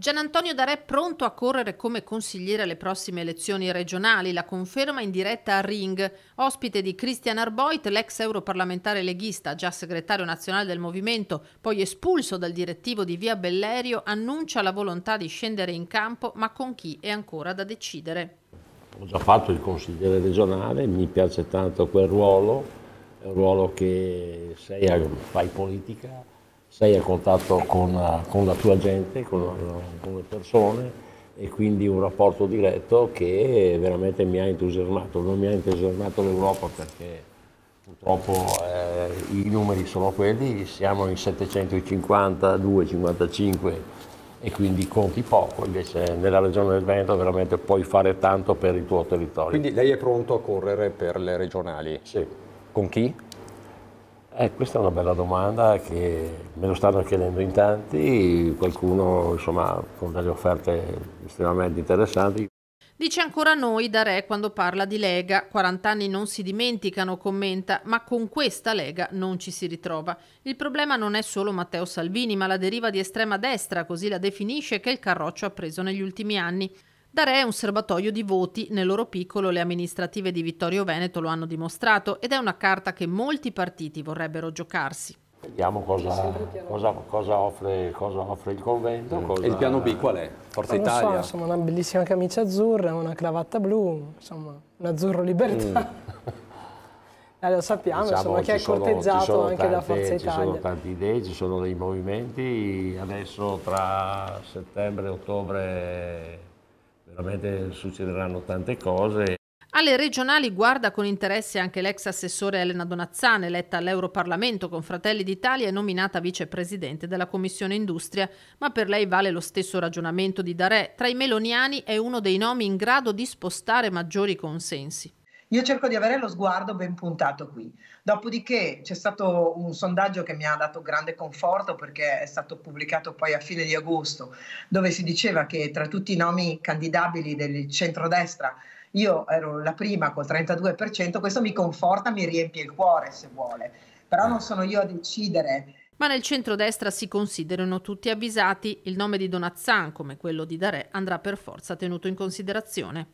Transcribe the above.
Gianantonio Darè pronto a correre come consigliere alle prossime elezioni regionali, la conferma in diretta a Ring, ospite di Christian Arboit, l'ex europarlamentare leghista, già segretario nazionale del movimento, poi espulso dal direttivo di Via Bellerio, annuncia la volontà di scendere in campo, ma con chi è ancora da decidere. Ho già fatto il consigliere regionale, mi piace tanto quel ruolo, è un ruolo che sei, fai politica, sei a contatto con, eh, con la tua gente, con, eh, con, le persone e quindi un rapporto diretto che veramente mi ha entusiasmato, non mi ha entusiasmato l'Europa perché purtroppo eh, i numeri sono quelli, siamo in 752, 55 e quindi conti poco, invece nella regione del Veneto veramente puoi fare tanto per il tuo territorio. Quindi lei è pronto a correre per le regionali? Sì. Con chi? Eh, questa è una bella domanda che me lo stanno chiedendo in tanti, qualcuno insomma, con delle offerte estremamente interessanti. Dice ancora noi da Re quando parla di Lega, 40 anni non si dimenticano, commenta, ma con questa Lega non ci si ritrova. Il problema non è solo Matteo Salvini, ma la deriva di estrema destra, così la definisce, che il Carroccio ha preso negli ultimi anni. Da Re è un serbatoio di voti, nel loro piccolo le amministrative di Vittorio Veneto lo hanno dimostrato ed è una carta che molti partiti vorrebbero giocarsi. Vediamo cosa, cosa, cosa, offre, cosa offre, il convento. Mm. E il piano B qual è? Forza non Italia? So, insomma, una bellissima camicia azzurra, una cravatta blu, insomma, un azzurro libertà. Mm. Eh, lo sappiamo, diciamo, insomma, che è sono, corteggiato anche tante, da Forza Italia. Ci sono tante idee, ci sono dei movimenti. Adesso tra settembre e ottobre veramente succederanno tante cose. Alle regionali guarda con interesse anche l'ex assessore Elena Donazzane, eletta all'Europarlamento con Fratelli d'Italia e nominata vicepresidente della Commissione Industria, ma per lei vale lo stesso ragionamento di Darè. Tra i meloniani è uno dei nomi in grado di spostare maggiori consensi. Io cerco di avere lo sguardo ben puntato qui. Dopodiché c'è stato un sondaggio che mi ha dato grande conforto perché è stato pubblicato poi a fine di agosto, dove si diceva che tra tutti i nomi candidabili del centrodestra io ero la prima col 32%, questo mi conforta, mi riempie il cuore se vuole, però non sono io a decidere. Ma nel centrodestra si considerano tutti avvisati, il nome di Donazzan, come quello di Darè, andrà per forza tenuto in considerazione.